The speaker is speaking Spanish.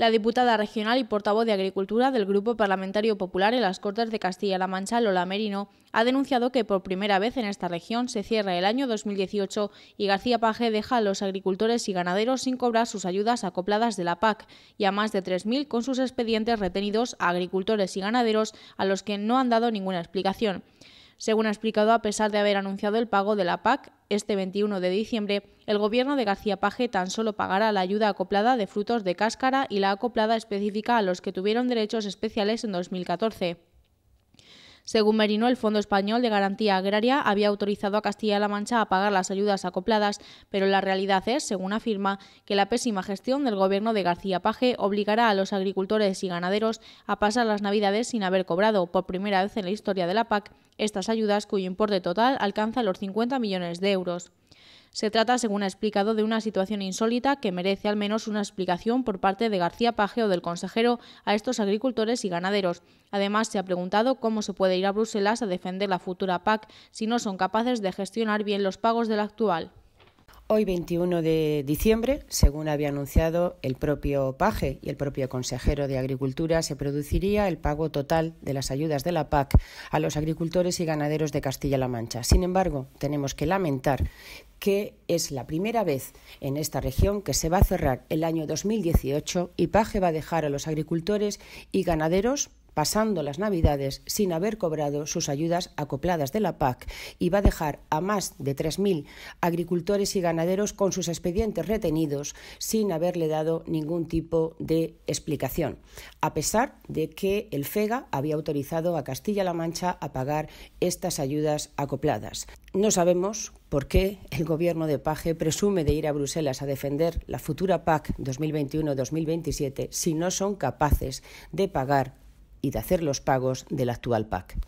La diputada regional y portavoz de Agricultura del Grupo Parlamentario Popular en las Cortes de Castilla-La Mancha, Lola Merino, ha denunciado que por primera vez en esta región se cierra el año 2018 y García Paje deja a los agricultores y ganaderos sin cobrar sus ayudas acopladas de la PAC y a más de 3.000 con sus expedientes retenidos a agricultores y ganaderos a los que no han dado ninguna explicación. Según ha explicado, a pesar de haber anunciado el pago de la PAC este 21 de diciembre, el gobierno de García Paje tan solo pagará la ayuda acoplada de frutos de cáscara y la acoplada específica a los que tuvieron derechos especiales en 2014. Según Merino, el Fondo Español de Garantía Agraria había autorizado a Castilla-La Mancha a pagar las ayudas acopladas, pero la realidad es, según afirma, que la pésima gestión del gobierno de García Paje obligará a los agricultores y ganaderos a pasar las Navidades sin haber cobrado, por primera vez en la historia de la PAC, estas ayudas cuyo importe total alcanza los 50 millones de euros. Se trata, según ha explicado, de una situación insólita que merece al menos una explicación por parte de García Paje o del consejero a estos agricultores y ganaderos. Además, se ha preguntado cómo se puede ir a Bruselas a defender la futura PAC si no son capaces de gestionar bien los pagos de la actual. Hoy 21 de diciembre, según había anunciado el propio Paje y el propio consejero de Agricultura, se produciría el pago total de las ayudas de la PAC a los agricultores y ganaderos de Castilla-La Mancha. Sin embargo, tenemos que lamentar que es la primera vez en esta región que se va a cerrar el año 2018 y Paje va a dejar a los agricultores y ganaderos pasando las Navidades sin haber cobrado sus ayudas acopladas de la PAC y va a dejar a más de 3.000 agricultores y ganaderos con sus expedientes retenidos sin haberle dado ningún tipo de explicación, a pesar de que el FEGA había autorizado a Castilla-La Mancha a pagar estas ayudas acopladas. No sabemos por qué el gobierno de Paje presume de ir a Bruselas a defender la futura PAC 2021-2027 si no son capaces de pagar y de hacer los pagos del actual PAC.